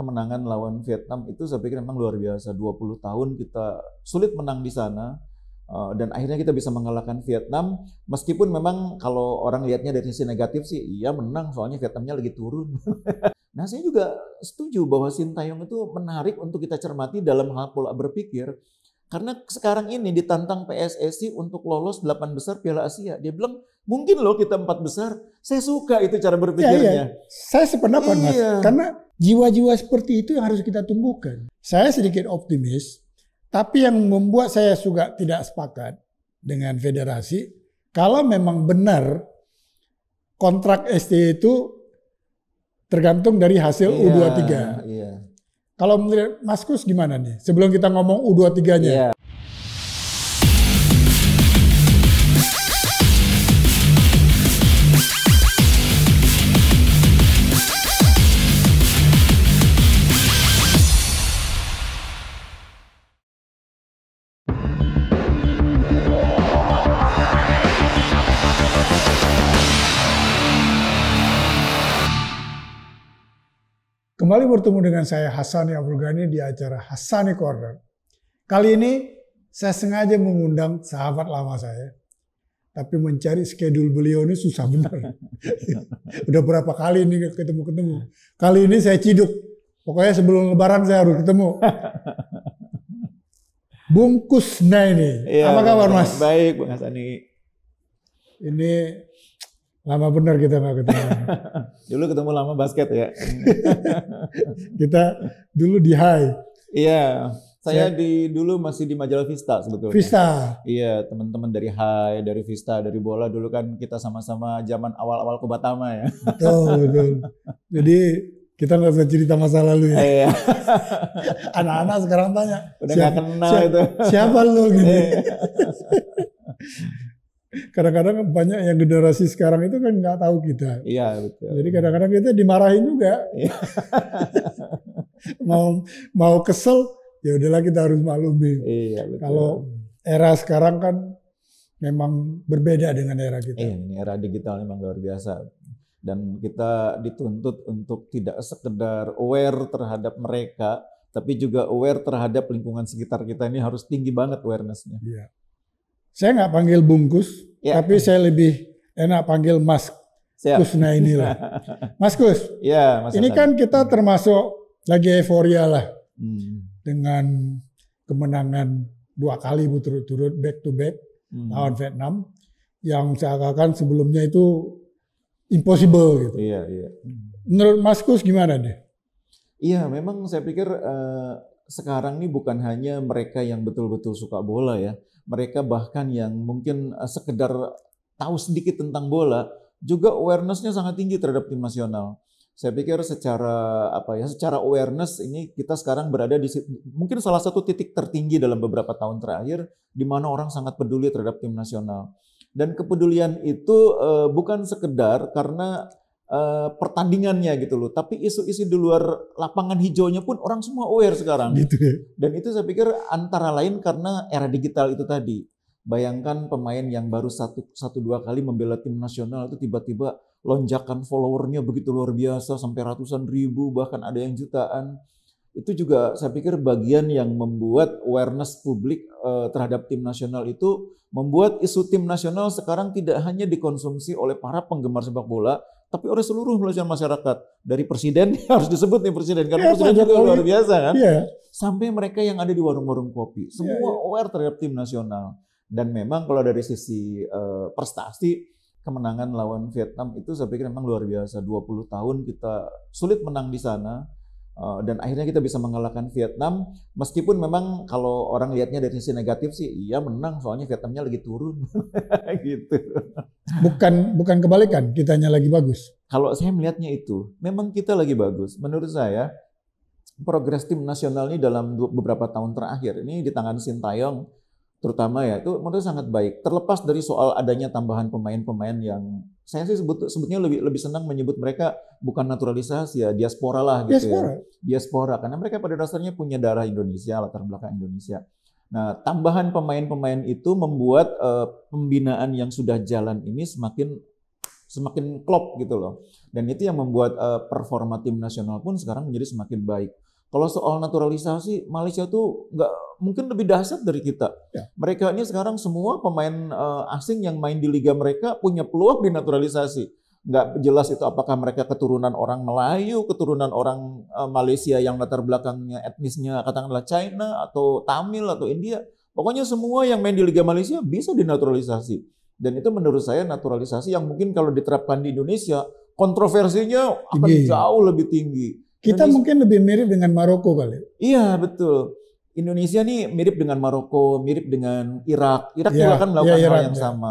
kemenangan lawan Vietnam itu saya pikir memang luar biasa. 20 tahun kita sulit menang di sana eh, dan akhirnya kita bisa mengalahkan Vietnam meskipun memang kalau orang lihatnya dari sisi negatif sih iya menang soalnya Vietnamnya lagi turun. nah, saya juga setuju bahwa Sintayong itu menarik untuk kita cermati dalam hal pola berpikir karena sekarang ini ditantang PSSI untuk lolos 8 besar Piala Asia. Dia bilang mungkin loh kita empat besar. Saya suka itu cara iya, iya. berpikirnya. Ya, ya. Saya sependapat iya. mas. Karena Jiwa-jiwa seperti itu yang harus kita tumbuhkan. Saya sedikit optimis, tapi yang membuat saya juga tidak sepakat dengan federasi, kalau memang benar kontrak ST itu tergantung dari hasil iya, U23. Iya. Kalau menurut Maskus gimana nih? Sebelum kita ngomong U23-nya. Iya. Kembali bertemu dengan saya Hasan Abdul Ghani di acara Hasani Corner. Kali ini saya sengaja mengundang sahabat lama saya. Tapi mencari schedule beliau ini susah benar. Udah berapa kali ini ketemu-ketemu. Kali ini saya ciduk. Pokoknya sebelum lebaran saya harus ketemu. Bungkus Naini. ini. Ya, Apa kabar Mas? Baik, Bung Hasani. Ini Lama benar kita nggak ketemu. dulu ketemu lama basket ya. kita dulu di high. Iya. Saya di dulu masih di majalah Vista sebetulnya. Vista. Iya, teman-teman dari high, dari Vista, dari bola dulu kan kita sama-sama zaman awal-awal ke Batama ya. Betul, betul. Jadi kita nggak usah cerita masa lalu ya. Iya. Anak-anak sekarang tanya. Udah nggak kenal siapa, itu. Siapa lu gitu. Iya kadang-kadang banyak yang generasi sekarang itu kan nggak tahu kita. Iya betul. Jadi kadang-kadang kita dimarahin juga. Iya. mau mau kesel ya udahlah kita harus maklumi. Iya betul. Kalau era sekarang kan memang berbeda dengan era kita. Iya, ini era digital memang luar biasa. Dan kita dituntut untuk tidak sekedar aware terhadap mereka, tapi juga aware terhadap lingkungan sekitar kita ini harus tinggi banget awarenessnya. Iya. Saya nggak panggil bungkus, ya. tapi saya lebih enak panggil Mas Siap. Kusna inilah. Mas Kus, ya, Mas ini kan kita hmm. termasuk lagi euforia lah hmm. dengan kemenangan dua kali berturut-turut back to back hmm. lawan Vietnam yang seakan-akan sebelumnya itu impossible gitu. Iya, iya. Menurut Mas Kus gimana deh? Iya, memang saya pikir uh, sekarang ini bukan hanya mereka yang betul-betul suka bola ya, mereka bahkan yang mungkin eh, sekedar tahu sedikit tentang bola juga awarenessnya sangat tinggi terhadap tim nasional. Saya pikir secara apa ya, secara awareness ini kita sekarang berada di mungkin salah satu titik tertinggi dalam beberapa tahun terakhir di mana orang sangat peduli terhadap tim nasional. Dan kepedulian itu eh, bukan sekedar karena Eh, pertandingannya gitu loh. Tapi isu-isu di luar lapangan hijaunya pun orang semua aware sekarang. Gitu ya. Dan itu saya pikir antara lain karena era digital itu tadi. Bayangkan pemain yang baru satu, satu dua kali membela tim nasional itu tiba-tiba lonjakan followernya begitu luar biasa sampai ratusan ribu bahkan ada yang jutaan. Itu juga saya pikir bagian yang membuat awareness publik uh, terhadap tim nasional itu membuat isu tim nasional sekarang tidak hanya dikonsumsi oleh para penggemar sepak bola tapi oleh seluruh pelajaran masyarakat dari presiden harus disebut nih presiden karena ya, presiden juga luar biasa kan ya. sampai mereka yang ada di warung-warung kopi iya, semua ya, ya. aware terhadap tim nasional dan memang kalau dari sisi uh, prestasi kemenangan lawan Vietnam itu saya pikir memang luar biasa 20 tahun kita sulit menang di sana Eh, dan akhirnya kita bisa mengalahkan Vietnam meskipun memang kalau orang lihatnya dari sisi negatif sih iya menang soalnya Vietnamnya lagi turun gitu bukan bukan kebalikan kitanya lagi bagus kalau saya melihatnya itu memang kita lagi bagus menurut saya progres tim nasional ini dalam beberapa tahun terakhir ini di tangan Sintayong terutama ya itu menurut sangat baik terlepas dari soal adanya tambahan pemain-pemain yang saya sih sebut sebutnya lebih lebih senang menyebut mereka bukan naturalisasi ya diaspora lah gitu ya. diaspora. ya diaspora karena mereka pada dasarnya punya darah Indonesia latar belakang Indonesia nah tambahan pemain-pemain itu membuat uh, pembinaan yang sudah jalan ini semakin semakin klop gitu loh dan itu yang membuat uh, performa tim nasional pun sekarang menjadi semakin baik kalau soal naturalisasi, Malaysia tuh nggak mungkin lebih dahsyat dari kita. Ya. Mereka ini sekarang semua pemain uh, asing yang main di liga mereka punya peluang dinaturalisasi. Nggak jelas itu apakah mereka keturunan orang Melayu, keturunan orang uh, Malaysia yang latar belakangnya etnisnya katakanlah China atau Tamil atau India. Pokoknya semua yang main di liga Malaysia bisa dinaturalisasi. Dan itu menurut saya naturalisasi yang mungkin kalau diterapkan di Indonesia kontroversinya akan jauh lebih tinggi kita mungkin lebih mirip dengan Maroko kali. Iya betul. Indonesia nih mirip dengan Maroko, mirip dengan Irak. Irak ya, juga iya, kan iya, melakukan ya, Irak, hal yang ya. sama.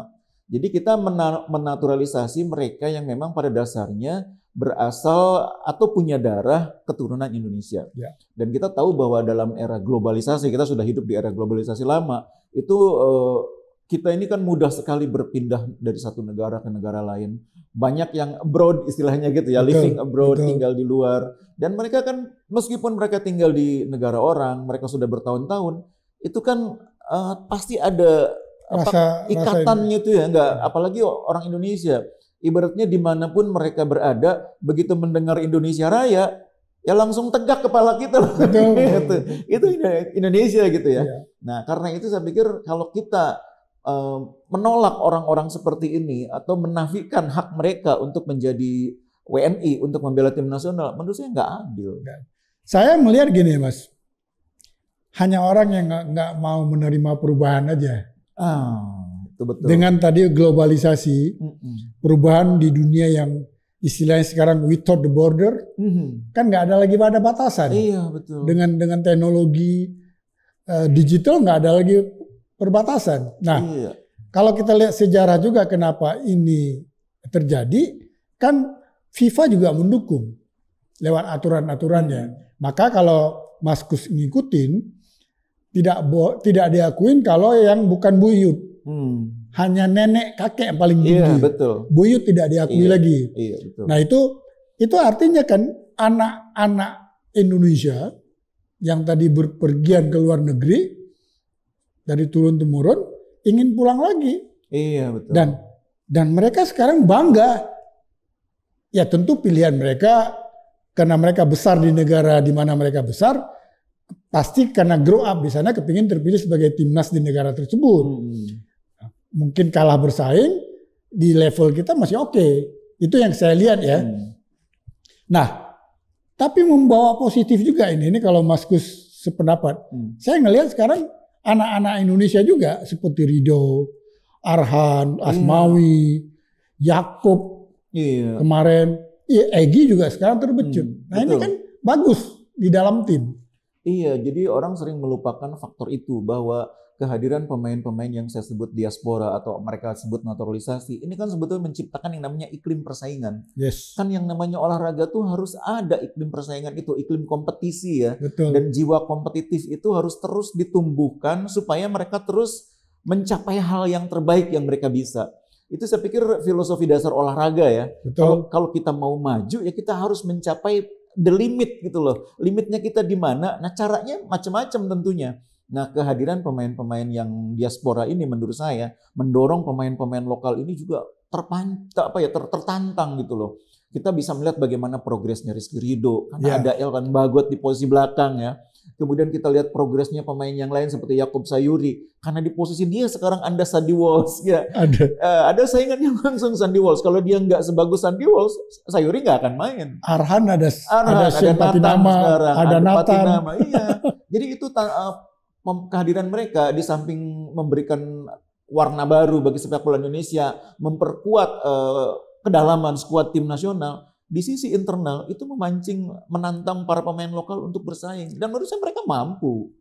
Jadi kita menaturalisasi mereka yang memang pada dasarnya berasal atau punya darah keturunan Indonesia. Ya. Dan kita tahu bahwa dalam era globalisasi kita sudah hidup di era globalisasi lama itu. Eh, kita ini kan mudah sekali berpindah dari satu negara ke negara lain. Banyak yang abroad istilahnya gitu ya, living abroad, betul. tinggal di luar. Dan mereka kan meskipun mereka tinggal di negara orang, mereka sudah bertahun-tahun, itu kan uh, pasti ada rasa, ikatannya rasa itu ya, enggak iya. apalagi orang Indonesia. Ibaratnya dimanapun mereka berada, begitu mendengar Indonesia Raya, ya langsung tegak kepala kita gitu. Betul. itu, Indonesia gitu ya. Iya. Nah karena itu saya pikir kalau kita Eh, menolak orang-orang seperti ini atau menafikan hak mereka untuk menjadi WNI untuk membela tim nasional, menurut saya nggak adil. Saya melihat gini, Mas. Hanya orang yang nggak mau menerima perubahan aja. Ah, itu betul. Dengan tadi globalisasi, perubahan di dunia yang istilahnya sekarang without the border, mm -hmm. kan nggak ada lagi pada batasan. Iya betul. Dengan dengan teknologi uh, digital nggak ada lagi perbatasan. Nah, iya. kalau kita lihat sejarah juga kenapa ini terjadi, kan FIFA juga mendukung lewat aturan-aturannya. Hmm. Maka kalau Maskus ngikutin, tidak bo tidak diakuin kalau yang bukan buyut. Hmm. Hanya nenek kakek yang paling tinggi. Iya, betul. Buyut tidak diakui iya, lagi. Iya, betul. Nah, itu itu artinya kan anak-anak Indonesia yang tadi berpergian ke luar negeri dari turun temurun ingin pulang lagi. Iya betul. Dan dan mereka sekarang bangga. Ya tentu pilihan mereka karena mereka besar di negara di mana mereka besar pasti karena grow up di sana kepingin terpilih sebagai timnas di negara tersebut. Hmm. Mungkin kalah bersaing di level kita masih oke. Okay. Itu yang saya lihat ya. Hmm. Nah, tapi membawa positif juga ini. Ini kalau Mas Gus sependapat. Hmm. Saya ngelihat sekarang anak-anak Indonesia juga seperti Rido, Arhan, iya. Asmawi, hmm. Yakub iya. kemarin, ya, Egi juga sekarang terbecut. Hmm, nah betul. ini kan bagus di dalam tim. Iya, jadi orang sering melupakan faktor itu bahwa kehadiran pemain-pemain yang saya sebut diaspora atau mereka sebut naturalisasi ini kan sebetulnya menciptakan yang namanya iklim persaingan. Yes. Kan yang namanya olahraga tuh harus ada iklim persaingan itu, iklim kompetisi ya. Betul. Dan jiwa kompetitif itu harus terus ditumbuhkan supaya mereka terus mencapai hal yang terbaik yang mereka bisa. Itu saya pikir filosofi dasar olahraga ya. Betul. Kalau kalau kita mau maju ya kita harus mencapai the limit gitu loh. Limitnya kita di mana? Nah, caranya macam-macam tentunya Nah, kehadiran pemain-pemain yang diaspora ini menurut saya mendorong pemain-pemain lokal ini juga terpantau apa ya ter, tertantang gitu loh. Kita bisa melihat bagaimana progresnya Rizky Rido, kan yeah. ada Elkan Bagot di posisi belakang ya. Kemudian kita lihat progresnya pemain yang lain seperti Yakub Sayuri karena di posisi dia sekarang ada Sandy Walls ya. Ada. Uh, ada yang langsung Sandy Walls. Kalau dia nggak sebagus Sandy Walls, Sayuri nggak akan main. Arhan ada Arhan, ada, ada nama, sekarang, ada, ada Nathan. Nama. Iya. Jadi itu uh, kehadiran mereka di samping memberikan warna baru bagi sepak bola Indonesia, memperkuat eh, kedalaman skuad tim nasional, di sisi internal itu memancing menantang para pemain lokal untuk bersaing dan menurut saya mereka mampu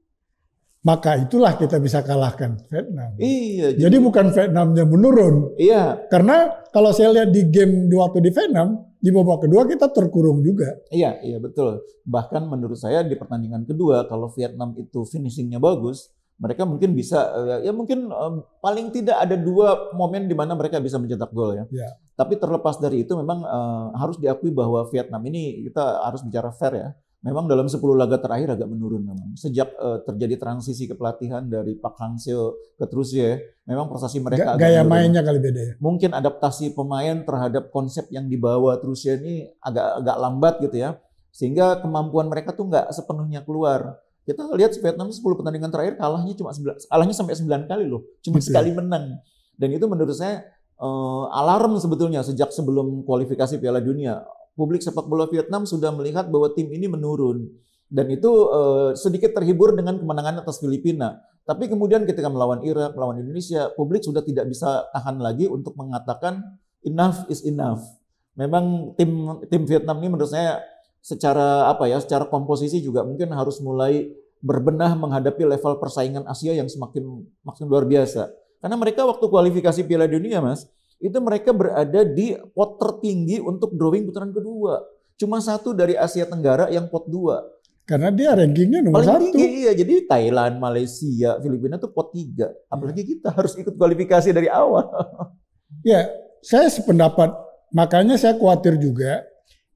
maka itulah kita bisa kalahkan Vietnam. Iya. Jadi, jadi bukan Vietnamnya menurun. Iya. Karena kalau saya lihat di game di waktu di Vietnam di babak kedua kita terkurung juga. Iya, iya betul. Bahkan menurut saya di pertandingan kedua kalau Vietnam itu finishingnya bagus, mereka mungkin bisa eh, ya mungkin um, paling tidak ada dua momen di mana mereka bisa mencetak gol ya. Iya. Tapi terlepas dari itu memang uh, harus diakui bahwa Vietnam ini kita harus bicara fair ya memang dalam 10 laga terakhir agak menurun memang. Sejak uh, terjadi transisi kepelatihan dari Pak Hang ke Trusie, ya, memang prestasi mereka agak gaya agak mainnya kali beda ya. Mungkin adaptasi pemain terhadap konsep yang dibawa Trusie ini agak agak lambat gitu ya. Sehingga kemampuan mereka tuh nggak sepenuhnya keluar. Kita lihat Vietnam 10 pertandingan terakhir kalahnya cuma 9, kalahnya sampai 9 kali loh. Cuma Betul. sekali menang. Dan itu menurut saya uh, alarm sebetulnya sejak sebelum kualifikasi Piala Dunia publik sepak bola Vietnam sudah melihat bahwa tim ini menurun dan itu uh, sedikit terhibur dengan kemenangan atas Filipina. Tapi kemudian ketika melawan Irak, melawan Indonesia, publik sudah tidak bisa tahan lagi untuk mengatakan enough is enough. Memang tim tim Vietnam ini menurut saya secara apa ya, secara komposisi juga mungkin harus mulai berbenah menghadapi level persaingan Asia yang semakin makin luar biasa. Karena mereka waktu kualifikasi Piala Dunia, Mas, itu mereka berada di pot tertinggi untuk drawing putaran kedua. Cuma satu dari Asia Tenggara yang pot dua. Karena dia rankingnya nomor Paling satu. Tinggi, iya. Jadi Thailand, Malaysia, Filipina tuh pot tiga. Apalagi kita harus ikut kualifikasi dari awal. ya, saya sependapat. Makanya saya khawatir juga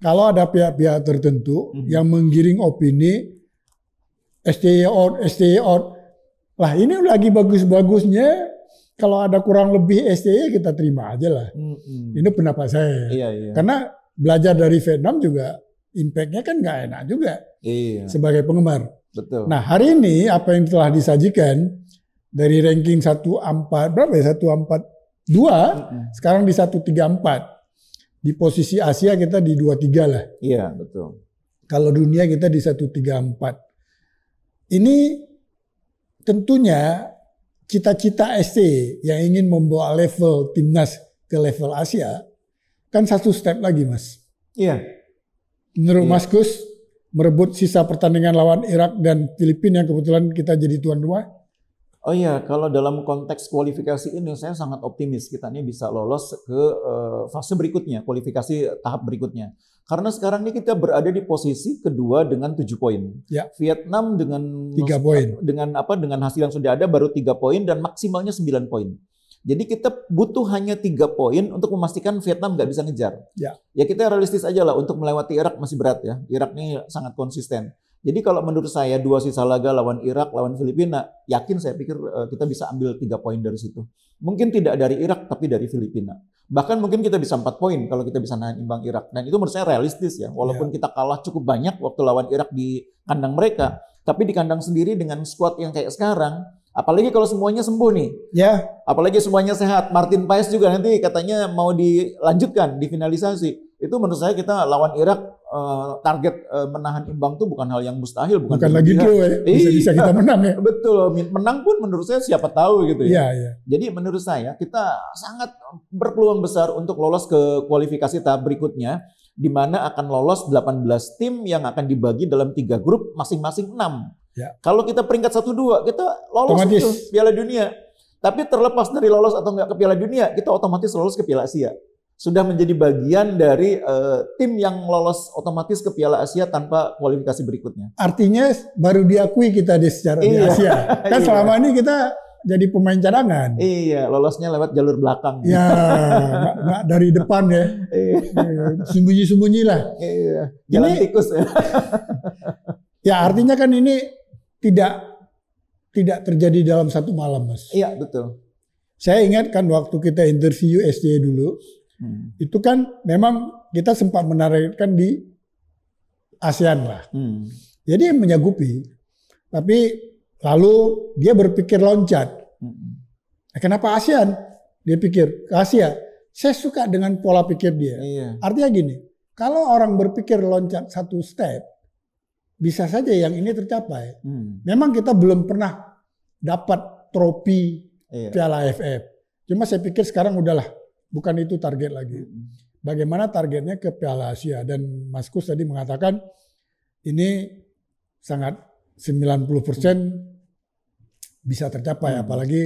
kalau ada pihak-pihak tertentu mm -hmm. yang menggiring opini STY out, STY out. Lah ini lagi bagus-bagusnya kalau ada kurang lebih STI e, kita terima aja lah. Hmm. Ini pendapat saya. Iya, iya. Karena belajar dari Vietnam juga impactnya kan nggak enak juga iya. sebagai penggemar. Betul. Nah hari ini apa yang telah disajikan dari ranking 1 empat berapa ya 1 empat dua sekarang di 134 di posisi Asia kita di 23 lah. Iya betul. Kalau dunia kita di 134. Ini tentunya cita-cita SC yang ingin membawa level timnas ke level Asia kan satu step lagi mas. Iya. Menurut iya. Mas Gus merebut sisa pertandingan lawan Irak dan Filipina yang kebetulan kita jadi tuan rumah Oh iya, kalau dalam konteks kualifikasi ini saya sangat optimis kita ini bisa lolos ke uh, fase berikutnya, kualifikasi tahap berikutnya. Karena sekarang ini kita berada di posisi kedua dengan tujuh poin. Ya. Vietnam dengan tiga poin. Dengan apa? Dengan hasil yang sudah ada baru tiga poin dan maksimalnya sembilan poin. Jadi kita butuh hanya tiga poin untuk memastikan Vietnam nggak bisa ngejar. Ya. ya kita realistis aja lah untuk melewati Irak masih berat ya. Irak ini sangat konsisten. Jadi kalau menurut saya dua sisa laga lawan Irak, lawan Filipina, yakin saya pikir eh, kita bisa ambil tiga poin dari situ. Mungkin tidak dari Irak, tapi dari Filipina. Bahkan mungkin kita bisa empat poin kalau kita bisa nahan imbang Irak. Dan itu menurut saya realistis ya. Walaupun yeah. kita kalah cukup banyak waktu lawan Irak di kandang mereka, tapi di kandang sendiri dengan squad yang kayak sekarang, Apalagi kalau semuanya sembuh nih. Ya. Apalagi semuanya sehat. Martin Paes juga nanti katanya mau dilanjutkan, difinalisasi itu menurut saya kita lawan Irak eh, target eh, menahan imbang itu bukan hal yang mustahil bukan, bukan lagi itu ya eh. bisa iya, bisa kita menang ya betul menang pun menurut saya siapa tahu gitu ya, ya, ya. jadi menurut saya kita sangat berpeluang besar untuk lolos ke kualifikasi tahap berikutnya di mana akan lolos 18 tim yang akan dibagi dalam tiga grup masing-masing 6 ya. kalau kita peringkat satu dua kita lolos ke Piala Dunia tapi terlepas dari lolos atau enggak ke Piala Dunia kita otomatis lolos ke Piala Asia sudah menjadi bagian dari uh, tim yang lolos otomatis ke Piala Asia tanpa kualifikasi berikutnya. Artinya baru diakui kita di secara iya. di Asia. Kan iya. selama ini kita jadi pemain cadangan. Iya, lolosnya lewat jalur belakang. Iya. dari depan ya. Sembunyi-sembunyi lah. Iya, iya, iya jalan ini, tikus ya. ya artinya kan ini tidak tidak terjadi dalam satu malam, Mas. Iya, betul. Saya ingat kan waktu kita interview SJ dulu, Hmm. Itu kan memang kita sempat menarikkan di ASEAN lah. Hmm. Jadi menyagupi, Tapi lalu dia berpikir loncat. Hmm. Nah, kenapa ASEAN? Dia pikir ke Asia. Saya suka dengan pola pikir dia. Iya. Artinya gini, kalau orang berpikir loncat satu step, bisa saja yang ini tercapai. Hmm. Memang kita belum pernah dapat trofi iya. Piala AFF. Cuma saya pikir sekarang udahlah bukan itu target lagi. Hmm, hmm. Bagaimana targetnya ke Piala Asia dan Mas Kus tadi mengatakan ini sangat 90% bisa tercapai hmm, apalagi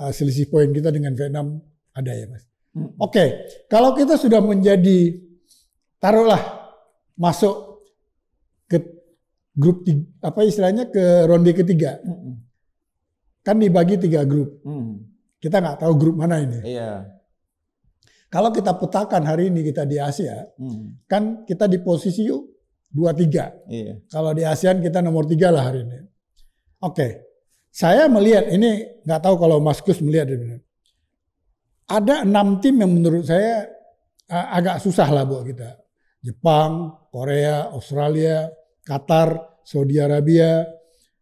uh, selisih poin kita dengan Vietnam ada ya Mas. Oke, okay. kalau kita sudah menjadi taruhlah masuk ke grup tiga, apa istilahnya ke ronde ketiga. Kan dibagi tiga grup. Kita nggak tahu grup mana ini. Iya. Kalau kita petakan hari ini kita di Asia, hmm. kan kita di posisi dua tiga. Iya. Kalau di ASEAN kita nomor tiga lah hari ini. Oke, okay. saya melihat ini nggak tahu kalau Mas Kus melihat ini. Ada enam tim yang menurut saya agak susah lah buat kita. Jepang, Korea, Australia, Qatar, Saudi Arabia,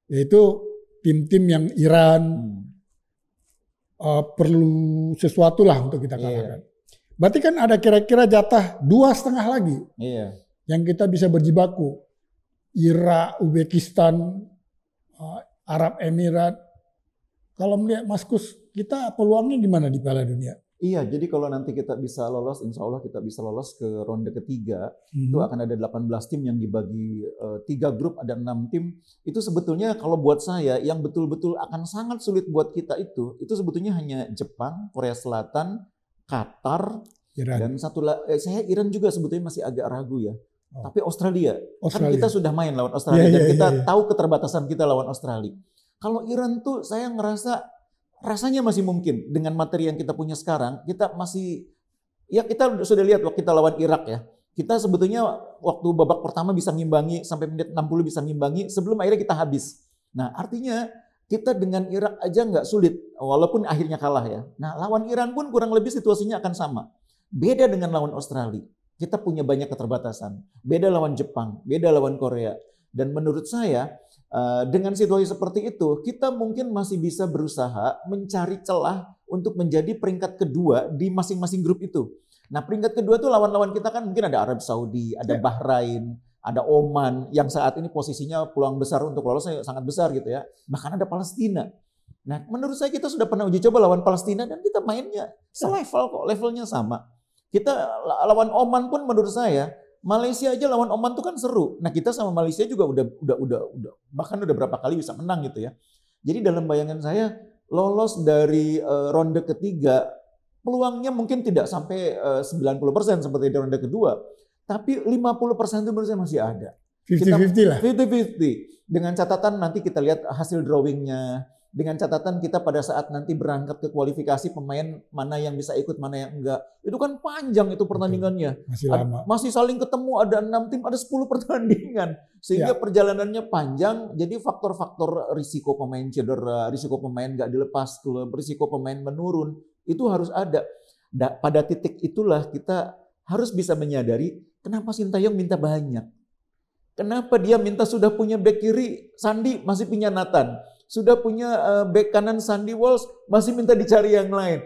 yaitu tim-tim yang Iran hmm. uh, perlu sesuatu lah untuk kita iya. kalahkan. Yeah. Berarti kan ada kira-kira jatah dua setengah lagi. Iya. Yang kita bisa berjibaku. Irak, Uzbekistan, eh, Arab Emirat. Kalau melihat Mas Kus, kita peluangnya gimana di Piala Dunia? Iya, jadi kalau nanti kita bisa lolos, insya Allah kita bisa lolos ke ronde ketiga, hmm. itu akan ada 18 tim yang dibagi eh, tiga e, grup, ada enam tim. Itu sebetulnya kalau buat saya, yang betul-betul akan sangat sulit buat kita itu, itu sebetulnya hanya Jepang, Korea Selatan, Qatar, Iran. dan satu eh, saya Iran juga sebetulnya masih agak ragu ya. Oh. Tapi Australia. Kan Australia, kan kita sudah main lawan Australia yeah, dan yeah, kita yeah, yeah. tahu keterbatasan kita lawan Australia. Kalau Iran tuh saya ngerasa rasanya masih mungkin dengan materi yang kita punya sekarang kita masih ya kita sudah lihat waktu kita lawan Irak ya kita sebetulnya waktu babak pertama bisa ngimbangi sampai menit 60 bisa ngimbangi sebelum akhirnya kita habis. Nah, artinya kita dengan Irak aja nggak sulit, walaupun akhirnya kalah ya. Nah, lawan Iran pun kurang lebih situasinya akan sama. Beda dengan lawan Australia. Kita punya banyak keterbatasan. Beda lawan Jepang, beda lawan Korea. Dan menurut saya, eh, dengan situasi seperti itu, kita mungkin masih bisa berusaha mencari celah untuk menjadi peringkat kedua di masing-masing grup itu. Nah, peringkat kedua itu lawan-lawan kita kan mungkin ada Arab Saudi, ada ya. Bahrain, ada Oman yang saat ini posisinya peluang besar untuk lolosnya sangat besar gitu ya. Bahkan ada Palestina. Nah, menurut saya kita sudah pernah uji coba lawan Palestina dan kita mainnya selevel kok, levelnya sama. Kita lawan Oman pun menurut saya Malaysia aja lawan Oman tuh kan seru. Nah, kita sama Malaysia juga udah udah udah udah bahkan udah berapa kali bisa menang gitu ya. Jadi dalam bayangan saya lolos dari uh, ronde ketiga peluangnya mungkin tidak sampai eh, uh, 90% seperti di ronde kedua. Tapi 50% itu menurut saya masih ada. 50-50 lah. 50-50. Dengan catatan nanti kita lihat hasil drawingnya. Dengan catatan kita pada saat nanti berangkat ke kualifikasi pemain mana yang bisa ikut, mana yang enggak. Itu kan panjang itu pertandingannya. Masih lama. Ad, masih saling ketemu, ada enam tim, ada 10 pertandingan. Sehingga ya. perjalanannya panjang, jadi faktor-faktor risiko pemain cedera, risiko pemain enggak dilepas risiko pemain menurun, itu harus ada. pada titik itulah kita harus bisa menyadari Kenapa Sintayong minta banyak? Kenapa dia minta sudah punya back kiri Sandi masih punya Nathan? Sudah punya eh, back kanan Sandi Walls masih minta dicari yang lain.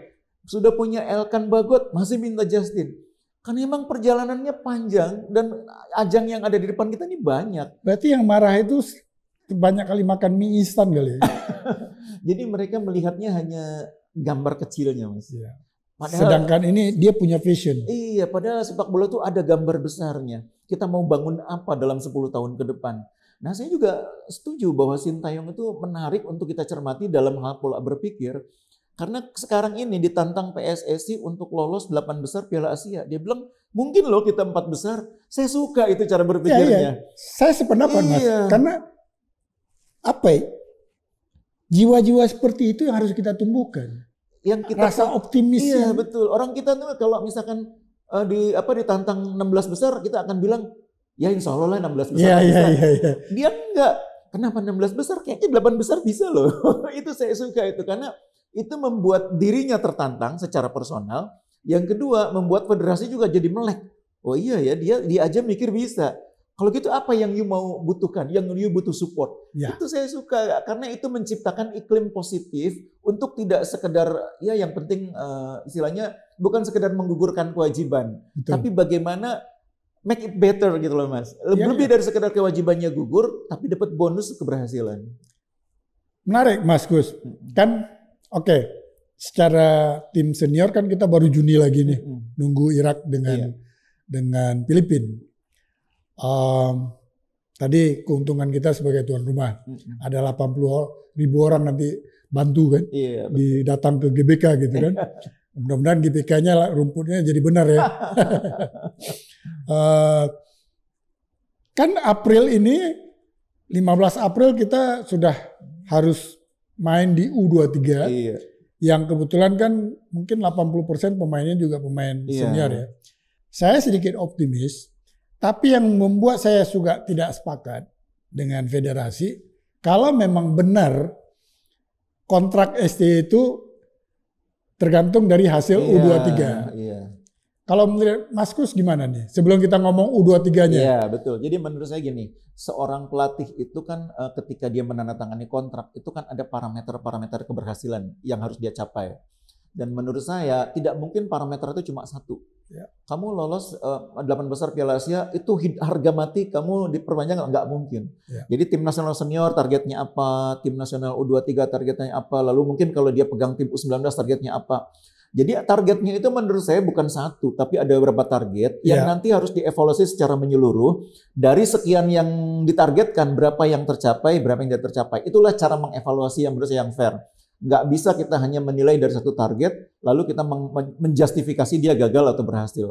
Sudah punya Elkan Bagot masih minta Justin. Karena emang perjalanannya panjang dan ajang yang ada di depan kita ini banyak. Berarti yang marah itu banyak kali makan mie instan kali ya? Jadi mereka melihatnya hanya gambar kecilnya mas. Ya. Padahal, Sedangkan ini dia punya vision. Iya, padahal sepak bola itu ada gambar besarnya. Kita mau bangun apa dalam 10 tahun ke depan. Nah, saya juga setuju bahwa Sintayong itu menarik untuk kita cermati dalam hal pola berpikir. Karena sekarang ini ditantang PSSI untuk lolos 8 besar Piala Asia. Dia bilang, mungkin loh kita empat besar. Saya suka itu cara berpikirnya. Iya, iya. Saya sependapat, iya. Mas. Karena apa ya? Jiwa-jiwa seperti itu yang harus kita tumbuhkan yang kita rasa optimis. Iya, betul. Orang kita tuh kalau misalkan uh, di apa ditantang 16 besar, kita akan bilang ya insya Allah lah 16 besar. yeah, yeah, yeah, yeah. Dia enggak. Kenapa 16 besar? Kayaknya 8 besar bisa loh. itu saya suka itu karena itu membuat dirinya tertantang secara personal. Yang kedua, membuat federasi juga jadi melek. Oh iya ya, dia dia aja mikir bisa. Kalau gitu apa yang you mau butuhkan, yang you butuh support. Ya. Itu saya suka karena itu menciptakan iklim positif untuk tidak sekedar ya yang penting uh, istilahnya bukan sekedar menggugurkan kewajiban, Betul. tapi bagaimana make it better gitu loh Mas. Lebih ya, ya. dari sekedar kewajibannya gugur tapi dapat bonus keberhasilan. Menarik Mas Gus. Kan oke, okay. secara tim senior kan kita baru Juni lagi nih hmm. nunggu Irak dengan ya. dengan Filipina um, tadi keuntungan kita sebagai tuan rumah hmm. ada 80 ribu orang nanti bantu kan yeah, iya, di datang ke GBK gitu kan mudah-mudahan GBK-nya rumputnya jadi benar ya uh, kan April ini 15 April kita sudah harus main di U23 yeah. yang kebetulan kan mungkin 80% pemainnya juga pemain yeah. senior ya saya sedikit optimis tapi yang membuat saya juga tidak sepakat dengan federasi, kalau memang benar kontrak ST itu tergantung dari hasil iya, U23. Iya. Kalau menurut Mas Kus gimana nih? Sebelum kita ngomong U23-nya. Iya, betul. Jadi menurut saya gini, seorang pelatih itu kan eh, ketika dia menandatangani kontrak, itu kan ada parameter-parameter keberhasilan yang harus dia capai. Dan menurut saya tidak mungkin parameter itu cuma satu Ya. Kamu lolos eh, delapan 8 besar Piala Asia itu harga mati kamu diperpanjang nggak mungkin. Ya. Jadi tim nasional senior targetnya apa, tim nasional U23 targetnya apa, lalu mungkin kalau dia pegang tim U19 targetnya apa. Jadi targetnya itu menurut saya bukan satu, tapi ada beberapa target yang ya. nanti harus dievaluasi secara menyeluruh dari sekian yang ditargetkan berapa yang tercapai, berapa yang tidak tercapai. Itulah cara mengevaluasi yang menurut saya yang fair. Nggak bisa kita hanya menilai dari satu target, lalu kita menjustifikasi dia gagal atau berhasil.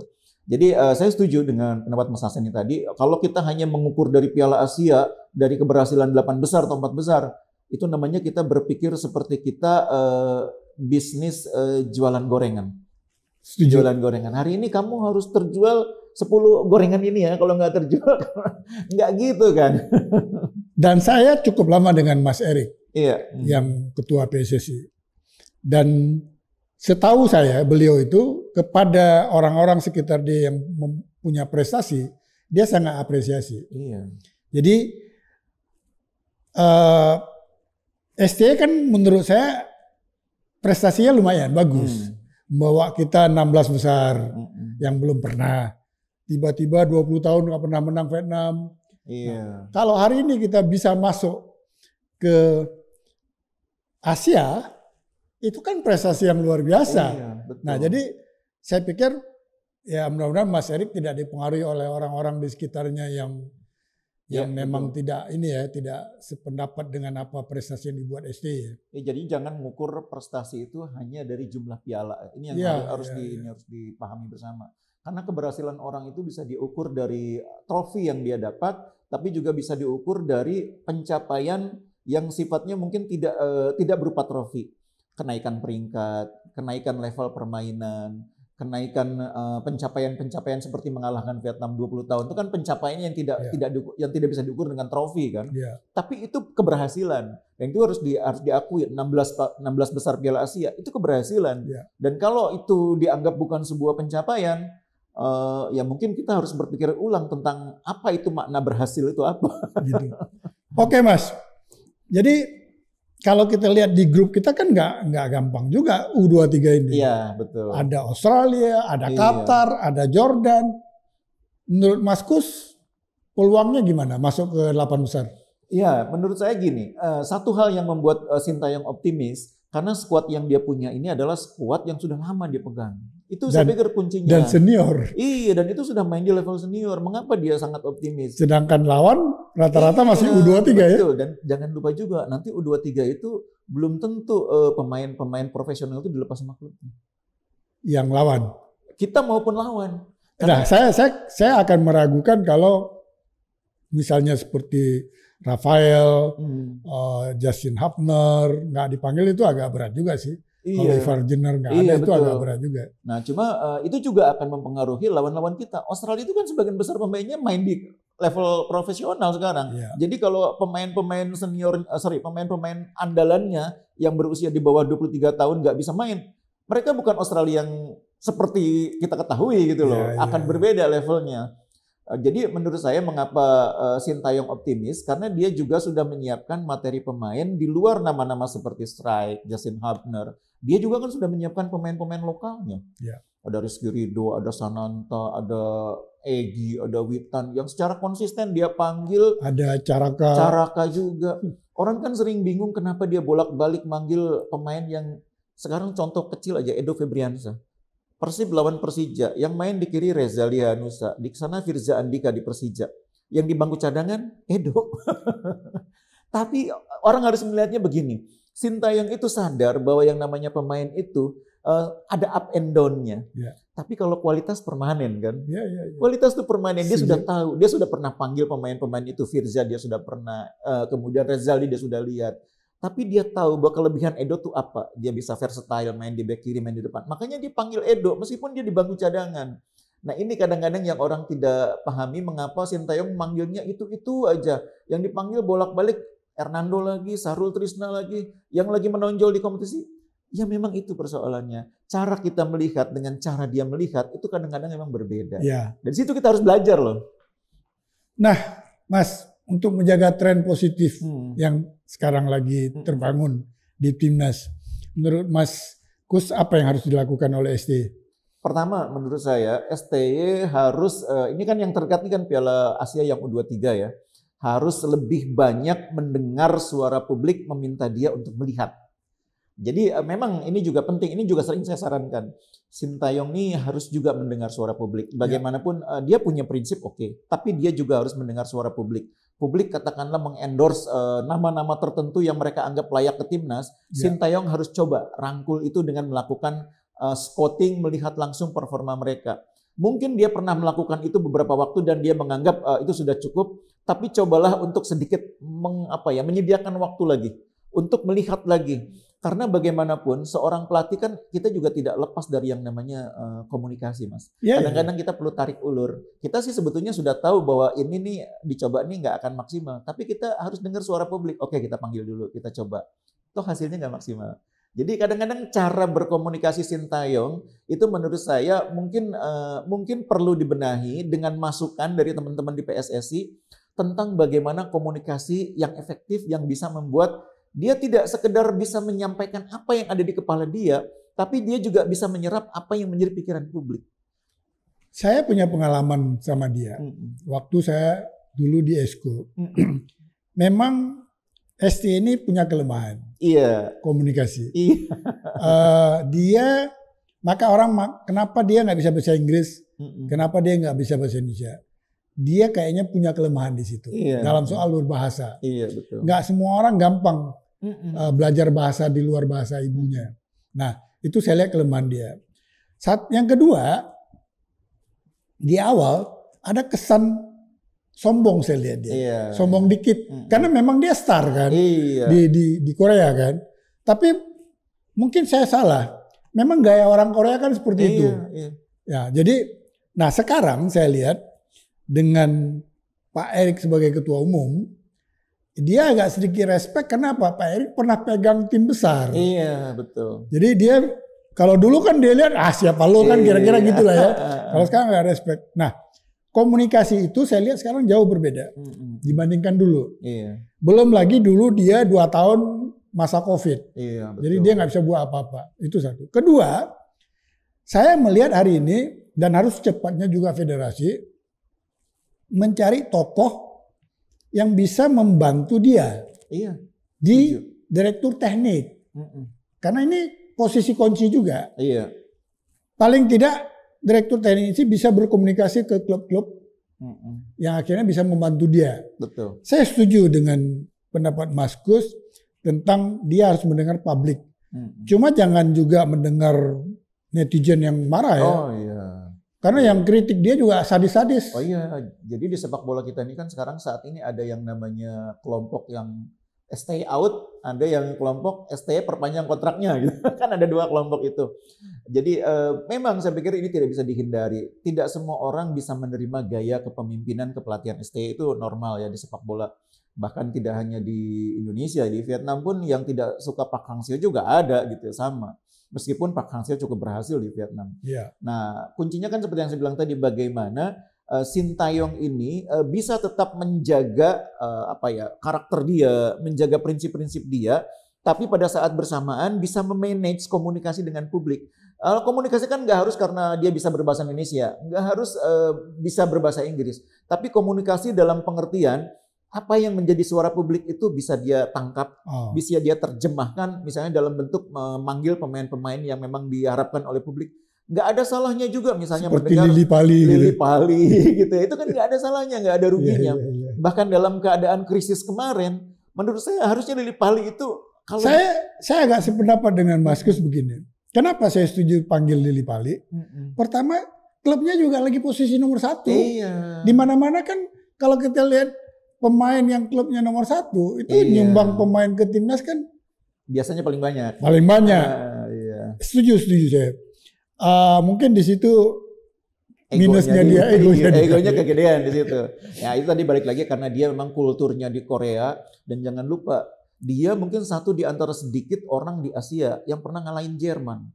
Jadi uh, saya setuju dengan pendapat Mas Hasan tadi, kalau kita hanya mengukur dari Piala Asia, dari keberhasilan 8 besar atau 4 besar, itu namanya kita berpikir seperti kita uh, bisnis uh, jualan gorengan. Setuju. Jualan gorengan. Hari ini kamu harus terjual 10 gorengan ini ya, kalau nggak terjual nggak gitu kan. Dan saya cukup lama dengan Mas Erik iya. yang ketua PSSI. Dan setahu saya beliau itu kepada orang-orang sekitar dia yang punya prestasi, dia sangat apresiasi. Iya. Jadi uh, eh, STI kan menurut saya prestasinya lumayan bagus. Mm. Membawa kita 16 besar hmm. yang belum pernah. Tiba-tiba 20 tahun nggak pernah menang Vietnam, Iya. Nah, kalau hari ini kita bisa masuk ke Asia, itu kan prestasi yang luar biasa. Iya, Nah, jadi saya pikir ya mudah-mudahan Mas Erik tidak dipengaruhi oleh orang-orang di sekitarnya yang ya, memang betul. tidak ini ya, tidak sependapat dengan apa prestasi yang dibuat SD ya. ya jadi jangan mengukur prestasi itu hanya dari jumlah piala. Ini yang ya, harus ya, di, ya. Ini harus dipahami bersama. Karena keberhasilan orang itu bisa diukur dari eh, trofi yang dia dapat, tapi juga bisa diukur dari pencapaian yang sifatnya mungkin tidak eh, tidak berupa trofi. Kenaikan peringkat, kenaikan level permainan, kenaikan eh, pencapaian-pencapaian seperti mengalahkan Vietnam 20 tahun itu kan pencapaian yang tidak yeah. tidak yang tidak bisa diukur dengan trofi kan. Yeah. Tapi itu keberhasilan. Dan itu harus di harus diakui 16 16 besar Piala Asia itu keberhasilan. Yeah. Dan kalau itu dianggap bukan sebuah pencapaian uh, ya mungkin kita harus berpikir ulang tentang apa itu makna berhasil itu apa. Gitu. Oke mas, jadi kalau kita lihat di grup kita kan nggak nggak gampang juga U23 ini. Iya betul. Ada Australia, ada iya. Qatar, ada Jordan. Menurut Mas Kus, peluangnya gimana masuk ke delapan besar? Iya menurut saya gini, eh, satu hal yang membuat eh, Sinta yang optimis karena skuad yang dia punya ini adalah skuad yang sudah lama dia pegang. Itu dan, saya pikir kuncinya. Dan senior. Iya, dan itu sudah main di level senior. Mengapa dia sangat optimis? Sedangkan lawan rata-rata iya, masih U23 betul. ya. Betul, dan jangan lupa juga nanti U23 itu belum tentu eh, pemain-pemain uh, profesional itu dilepas sama klubnya. Yang lawan. Kita maupun lawan. Karena nah, saya saya saya akan meragukan kalau misalnya seperti Rafael, hmm. uh, Justin Hafner nggak dipanggil itu agak berat juga sih. Iya. Kalau Ivar Jenner nggak iya, ada iya, itu agak berat juga. Nah cuma uh, itu juga akan mempengaruhi lawan-lawan kita. Australia itu kan sebagian besar pemainnya main di level profesional sekarang. Iya. Jadi kalau pemain-pemain senior, uh, sorry pemain-pemain andalannya yang berusia di bawah 23 tahun nggak bisa main, mereka bukan Australia yang seperti kita ketahui gitu iya, loh. Iya, akan berbeda levelnya. Eh, jadi menurut saya mengapa uh, Sintayong optimis karena dia juga sudah menyiapkan materi pemain di luar nama-nama seperti Strike, Justin Hubner. Dia juga kan sudah menyiapkan pemain-pemain lokalnya. Yeah. Ada Rizky Rido, ada Sananta, ada Egi, ada Witan yang secara konsisten dia panggil. Ada Caraka. Caraka juga. Orang kan sering bingung kenapa dia bolak-balik manggil pemain yang sekarang contoh kecil aja Edo Febriansa. Persib lawan Persija, yang main di kiri Reza Lianusa, di sana Firza Andika di Persija, yang di bangku cadangan Edo. Tapi orang harus melihatnya begini, Sinta yang itu sadar bahwa yang namanya pemain itu uh, ada up and down-nya. Yeah. Tapi kalau kualitas permanen kan, yeah, yeah, yeah. kualitas itu permanen. Dia Sini. sudah tahu, dia sudah pernah panggil pemain-pemain itu Firza, dia sudah pernah, uh, kemudian Rezali dia sudah lihat, tapi dia tahu bahwa kelebihan Edo tuh apa. Dia bisa versatile, main di back kiri, main di depan. Makanya dia panggil Edo, meskipun dia di bangku cadangan. Nah ini kadang-kadang yang orang tidak pahami mengapa Sintayong manggilnya itu-itu aja. Yang dipanggil bolak-balik Hernando lagi, Sarul Trisna lagi. Yang lagi menonjol di kompetisi, ya memang itu persoalannya. Cara kita melihat dengan cara dia melihat itu kadang-kadang memang berbeda. Ya. Dan situ kita harus belajar loh. Nah, Mas, untuk menjaga tren positif hmm. yang sekarang lagi hmm. terbangun di timnas. Menurut Mas Kus apa yang harus dilakukan oleh STY? Pertama menurut saya STY harus eh, ini kan yang terkait ini kan Piala Asia yang U23 ya. Harus lebih banyak mendengar suara publik meminta dia untuk melihat. Jadi eh, memang ini juga penting, ini juga sering saya sarankan. Sintayong ini harus juga mendengar suara publik. Ya. Bagaimanapun eh, dia punya prinsip oke, okay, tapi dia juga harus mendengar suara publik publik katakanlah mengendorse nama eh, nama-nama tertentu yang mereka anggap layak ke timnas, yeah. Sintayong harus coba rangkul itu dengan melakukan uh, scouting melihat langsung performa mereka. Mungkin dia pernah melakukan itu beberapa waktu dan dia menganggap uh, itu sudah cukup, tapi cobalah untuk sedikit meng, ya menyediakan waktu lagi untuk melihat lagi. Karena bagaimanapun seorang pelatih kan kita juga tidak lepas dari yang namanya uh, komunikasi, mas. kadang iya, iya. Kadang-kadang yeah. kita perlu tarik ulur. Kita sih sebetulnya sudah tahu bahwa ini nih dicoba ini nggak akan maksimal. Tapi kita harus dengar suara publik. Oke, kita panggil dulu, kita coba. Toh hasilnya nggak maksimal. Jadi kadang-kadang cara berkomunikasi sintayong itu menurut saya mungkin uh, mungkin perlu dibenahi dengan masukan dari teman-teman di PSSI tentang bagaimana komunikasi yang efektif yang bisa membuat dia tidak sekedar bisa menyampaikan apa yang ada di kepala dia, tapi dia juga bisa menyerap apa yang menjadi pikiran publik. Saya punya pengalaman sama dia. Mm Waktu saya dulu di Esko. Mm Memang ST ini punya kelemahan. Iya. Komunikasi. Iya. Uh, dia maka orang kenapa dia nggak bisa bahasa Inggris? mm -hmm. Kenapa dia nggak bisa bahasa Indonesia? Dia kayaknya punya kelemahan di situ iya. dalam soal berbahasa. Iya betul. Nggak semua orang gampang mm-hmm. belajar bahasa di luar bahasa ibunya. Nah, itu saya lihat kelemahan dia. Saat yang kedua, di awal ada kesan sombong saya lihat dia. Iya. Sombong dikit mm-hmm. karena memang dia star kan iya. di di di Korea kan. Tapi mungkin saya salah. Memang gaya orang Korea kan seperti iya, itu. Iya. Ya, jadi nah sekarang saya lihat dengan Pak Erik sebagai ketua umum dia agak sedikit respect kenapa Pak Erick pernah pegang tim besar. Iya betul. Jadi dia kalau dulu kan dia lihat ah siapa lo kan iya, kira-kira iya. gitulah ya. kalau sekarang nggak respect. Nah komunikasi itu saya lihat sekarang jauh berbeda dibandingkan dulu. Iya. Belum lagi dulu dia dua tahun masa covid. Iya, betul. Jadi dia nggak bisa buat apa-apa. Itu satu. Kedua saya melihat hari ini dan harus cepatnya juga federasi mencari tokoh yang bisa membantu dia iya. di Tujuh. direktur teknik. Mm -mm. Karena ini posisi kunci juga. Iya. Paling tidak direktur teknik ini bisa berkomunikasi ke klub-klub mm -mm. yang akhirnya bisa membantu dia. Betul. Saya setuju dengan pendapat Mas Gus tentang dia harus mendengar publik. Mm -mm. Cuma jangan juga mendengar netizen yang marah ya. Oh, iya. Karena yang kritik dia juga sadis-sadis. Oh iya, jadi di sepak bola kita ini kan sekarang saat ini ada yang namanya kelompok yang stay out, ada yang kelompok stay perpanjang kontraknya gitu. kan ada dua kelompok itu. Jadi eh, memang saya pikir ini tidak bisa dihindari. Tidak semua orang bisa menerima gaya kepemimpinan kepelatihan stay itu normal ya di sepak bola. Bahkan tidak hanya di Indonesia, di Vietnam pun yang tidak suka Pak Hang Seo juga ada gitu ya, sama. Meskipun Pak Hang Seo cukup berhasil di Vietnam. Ya. Nah, kuncinya kan seperti yang saya bilang tadi bagaimana uh, eh, Sintayong ini uh, bisa tetap menjaga uh, apa ya karakter dia, menjaga prinsip-prinsip dia, tapi pada saat bersamaan bisa memanage komunikasi dengan publik. Kalau komunikasi kan nggak harus karena dia bisa berbahasa Indonesia, nggak harus uh, bisa berbahasa Inggris. Tapi komunikasi dalam pengertian apa yang menjadi suara publik itu bisa dia tangkap, oh. bisa dia terjemahkan misalnya dalam bentuk memanggil pemain-pemain yang memang diharapkan oleh publik. Nggak ada salahnya juga misalnya Seperti mendengar lili pali, gitu. lili gitu. pali ya. gitu. Itu kan nggak ada salahnya, nggak ada ruginya. Yeah, yeah, yeah. Bahkan dalam keadaan krisis kemarin, menurut saya harusnya lili pali itu kalau saya saya agak sependapat dengan Mas Kus begini. Kenapa saya setuju panggil lili pali? Mm -hmm. Pertama, klubnya juga lagi posisi nomor satu. Iya. Di mana-mana kan kalau kita lihat pemain yang klubnya nomor satu itu iya. nyumbang pemain ke timnas kan biasanya paling banyak. Paling banyak. Uh, iya. Setuju, setuju saya. Uh, mungkin di situ egonya minusnya dia, dia egonya, dia, egonya kegedean di situ. Ya itu tadi balik lagi karena dia memang kulturnya di Korea dan jangan lupa dia mungkin satu di antara sedikit orang di Asia yang pernah ngalahin Jerman.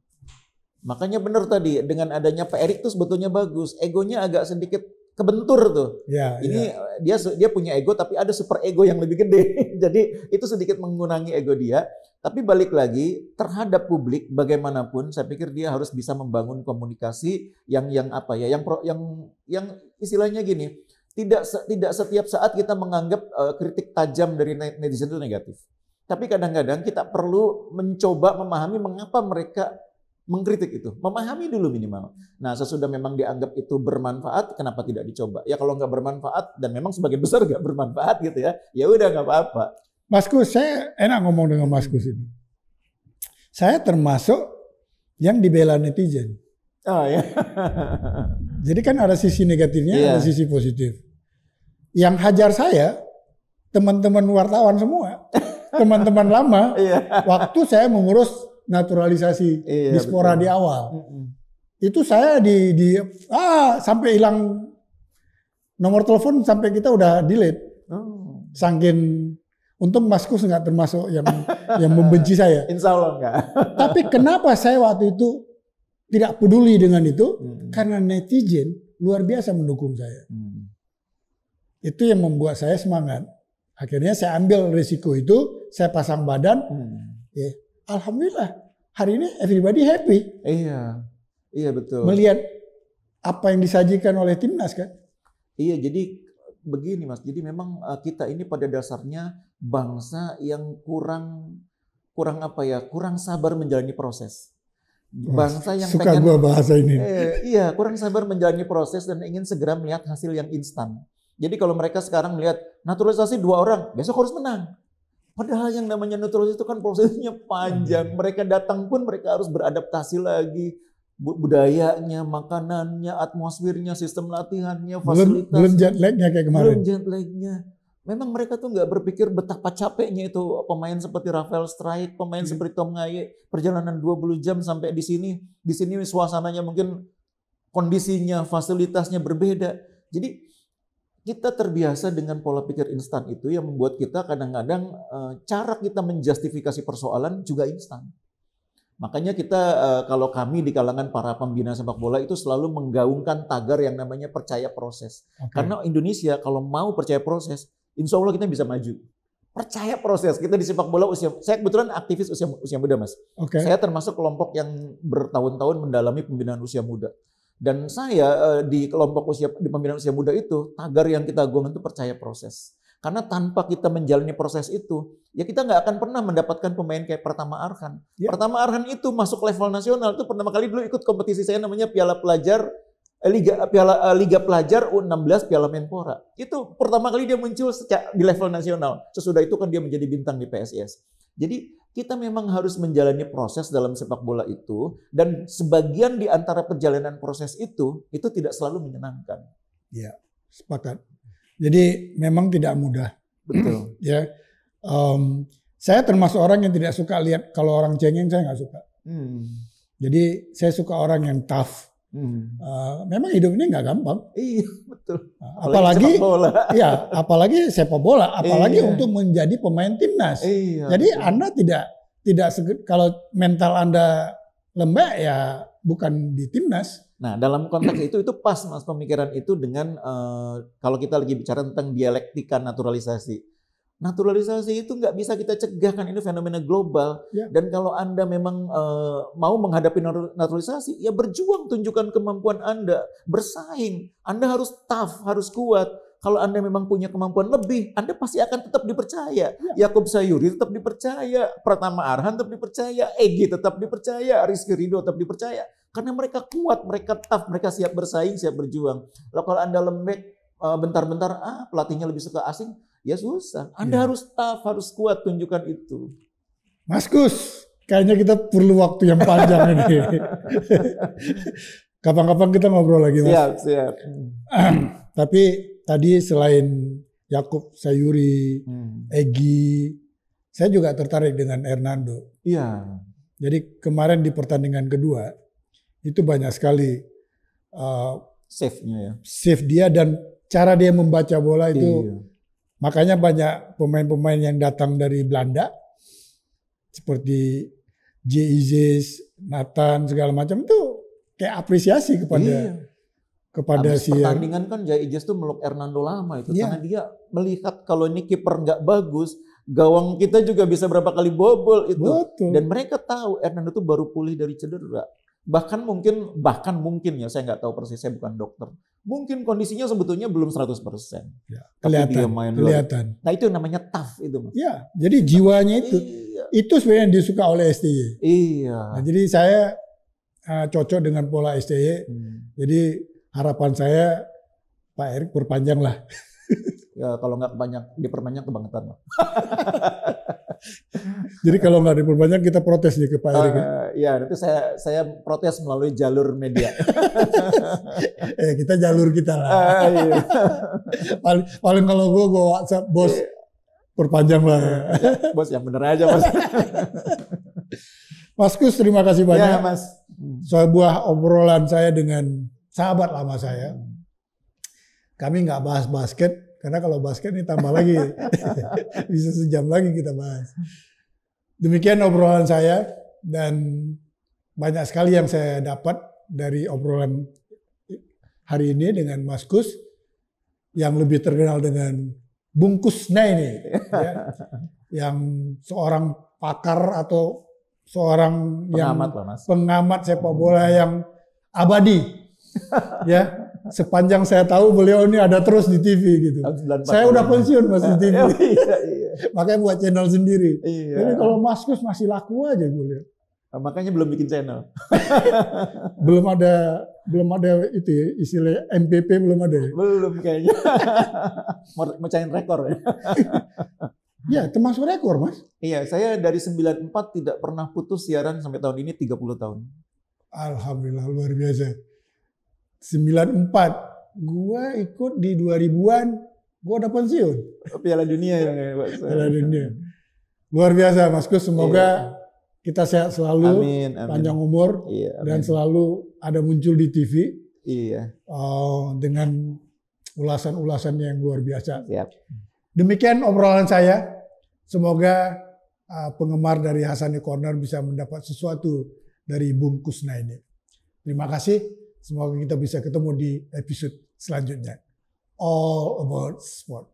Makanya benar tadi dengan adanya Pak Erik itu sebetulnya bagus. Egonya agak sedikit kebentur tuh. Ya, ya. ini ya. dia dia punya ego tapi ada super ego yang lebih gede. Jadi itu sedikit mengurangi ego dia. Tapi balik lagi terhadap publik bagaimanapun saya pikir dia harus bisa membangun komunikasi yang yang apa ya yang pro, yang yang istilahnya gini tidak tidak setiap saat kita menganggap uh, kritik tajam dari netizen itu negatif. Tapi kadang-kadang kita perlu mencoba memahami mengapa mereka mengkritik itu, memahami dulu minimal. Nah, sesudah memang dianggap itu bermanfaat, kenapa tidak dicoba? Ya kalau nggak bermanfaat dan memang sebagian besar nggak bermanfaat gitu ya, ya udah nggak apa-apa. Mas Kus, saya enak ngomong dengan Mas Kus hmm. ini. Saya termasuk yang dibela netizen. Oh ya. Jadi kan ada sisi negatifnya, yeah. ada iya. sisi positif. Yang hajar saya teman-teman wartawan semua, teman-teman lama. Iya. Waktu saya mengurus naturalisasi iya, dispora di awal. Mm -hmm. Itu saya di di ah sampai hilang nomor telepon sampai kita udah delete. Oh. Saking untung Mas nggak termasuk yang yang membenci saya. Insya Allah enggak. Tapi kenapa saya waktu itu tidak peduli dengan itu? Hmm. Karena netizen luar biasa mendukung saya. Hmm. Itu yang membuat saya semangat. Akhirnya saya ambil risiko itu, saya pasang badan. Hmm. Yeah alhamdulillah hari ini everybody happy. Iya. Iya betul. Melihat apa yang disajikan oleh timnas kan? Iya, jadi begini Mas. Jadi memang eh, kita ini pada dasarnya bangsa yang kurang kurang apa ya? Kurang sabar menjalani proses. Bangsa yang suka pengen, gua bahasa ini. Eh, iya, kurang sabar menjalani proses dan ingin segera melihat hasil yang instan. Jadi kalau mereka sekarang melihat naturalisasi dua orang, besok harus menang. Padahal yang namanya naturalisasi itu kan prosesnya panjang. Hmm. Mereka datang pun mereka harus beradaptasi lagi budayanya, makanannya, atmosfernya, sistem latihannya, fasilitas. Belum, belum jet lagnya kayak kemarin. Belum jet lagnya. Memang mereka tuh nggak berpikir betapa capeknya itu pemain seperti Rafael Strike, pemain yeah. seperti Tom Ngaye, perjalanan 20 jam sampai di sini. Di sini suasananya mungkin kondisinya, fasilitasnya berbeda. Jadi kita terbiasa dengan pola pikir instan itu yang membuat kita kadang-kadang eh, cara kita menjustifikasi persoalan juga instan. Makanya kita eh, kalau kami di kalangan para pembina sepak bola itu selalu menggaungkan tagar yang namanya percaya proses. Okay. Karena Indonesia kalau mau percaya proses, insya Allah kita bisa maju. Percaya proses. Kita di sepak bola usia, saya kebetulan aktivis usia usia muda mas. Okay. Saya termasuk kelompok yang bertahun-tahun mendalami pembinaan usia muda. Dan saya eh, di kelompok usia di pembinaan usia muda itu tagar yang kita gong itu percaya proses. Karena tanpa kita menjalani proses itu, ya kita nggak akan pernah mendapatkan pemain kayak Pertama Arhan. Ya. Pertama Arhan itu masuk level nasional itu pertama kali dulu ikut kompetisi saya namanya Piala Pelajar eh, Liga eh, Piala Liga Pelajar U16 Piala Menpora. Itu pertama kali dia muncul di level nasional. Sesudah itu kan dia menjadi bintang di PSIS. Jadi kita memang harus menjalani proses dalam sepak bola itu dan sebagian di antara perjalanan proses itu itu tidak selalu menyenangkan. Ya, sepakat. Jadi memang tidak mudah. Betul. ya. Um, saya termasuk orang yang tidak suka lihat kalau orang cengeng saya nggak suka. Hmm. Jadi saya suka orang yang tough. Hmm. Uh, memang hidup ini nggak gampang. Iya betul. Ah, apalagi, apalagi bola. ya apalagi sepak bola, apalagi iya. untuk menjadi pemain timnas. Iya, Jadi betul. anda tidak tidak kalau mental anda lembek ya bukan di timnas. Nah dalam konteks itu itu pas mas pemikiran itu dengan uh, kalau kita lagi bicara tentang dialektika naturalisasi naturalisasi itu nggak bisa kita cegah kan ini fenomena global ya. dan kalau anda memang uh, mau menghadapi naturalisasi ya berjuang tunjukkan kemampuan anda bersaing anda harus tough harus kuat kalau anda memang punya kemampuan lebih anda pasti akan tetap dipercaya ya. Yakub Sayuri tetap dipercaya Pratama Arhan tetap dipercaya Egi tetap dipercaya Rizky Rido tetap dipercaya karena mereka kuat mereka tough mereka siap bersaing siap berjuang kalau anda lembek eh, bentar-bentar ah pelatihnya lebih suka asing Ya susah. Anda ya. harus tough, harus kuat tunjukkan itu. Mas Gus, kayaknya kita perlu waktu yang panjang ini. Kapan-kapan kita ngobrol lagi, Mas. Siap, siap. Tapi tadi selain Yakub Sayuri, hmm. Egi, saya juga tertarik dengan Hernando. Iya. Jadi kemarin di pertandingan kedua itu banyak sekali uh, save-nya ya. Save dia dan cara dia membaca bola itu iya. Makanya banyak pemain-pemain yang datang dari Belanda seperti JIZ, Nathan segala macam itu kayak apresiasi kepada iya. kepada Habis si pertandingan kan JIZ tuh meluk Hernando lama itu iya. karena dia melihat kalau ini kiper nggak bagus gawang kita juga bisa berapa kali bobol itu Betul. dan mereka tahu Hernando tuh baru pulih dari cedera bahkan mungkin bahkan mungkin ya saya nggak tahu persis saya bukan dokter mungkin kondisinya sebetulnya belum 100%. Ya, kelihatan. Dia main kelihatan. Luar. Nah itu yang namanya tough itu. Mas. Ya, jadi jiwanya itu. Iya. Itu sebenarnya yang disuka oleh STY. Iya. Nah, jadi saya uh, cocok dengan pola STY. Hmm. Jadi harapan saya Pak Erick berpanjang lah. ya, kalau nggak banyak diperpanjang kebangetan. Jadi kalau nggak diperbanyak kita protes nih ke Pak Erick. Uh, ya eh, iya, nanti saya saya protes melalui jalur media. eh kita jalur kita lah. Uh, iya. paling, paling kalau gue gue WhatsApp bos iya. perpanjang lah. Ya, bos yang bener aja bos. Mas Kus terima kasih banyak. Ya, mas. Sebuah obrolan saya dengan sahabat lama saya. Hmm. Kami nggak bahas basket, karena kalau basket ini tambah lagi. Bisa sejam lagi kita bahas. Demikian obrolan saya dan banyak sekali yang saya dapat dari obrolan hari ini dengan Mas Kus yang lebih terkenal dengan bungkusnya ini, ya, yang seorang pakar atau seorang pengamat yang pengamat sepak bola yang abadi, ya sepanjang saya tahu beliau ini ada terus di TV gitu. Saya udah pensiun masih di TV. Oh, iya, iya. Makanya buat channel sendiri. Iya. Jadi kalau Maskus masih laku aja gue lihat. Nah, makanya belum bikin channel. belum ada belum ada itu ya, istilah MPP belum ada ya? Belum kayaknya. mau mecahin rekor ya. ya, termasuk rekor, Mas. Iya, saya dari 94 tidak pernah putus siaran sampai tahun ini 30 tahun. Alhamdulillah luar biasa. 94 gua ikut di 2000-an gua udah pensiun Piala Dunia yang Piala Dunia luar biasa Mas Gus, semoga iya. kita sehat selalu amin, amin. panjang umur iya, amin. dan selalu ada muncul di TV iya uh, dengan ulasan-ulasan yang luar biasa Siap. demikian obrolan saya semoga uh, penggemar dari Hasani Corner bisa mendapat sesuatu dari Bung Kusna ini terima kasih Semoga kita bisa ketemu di episode selanjutnya. All about sport.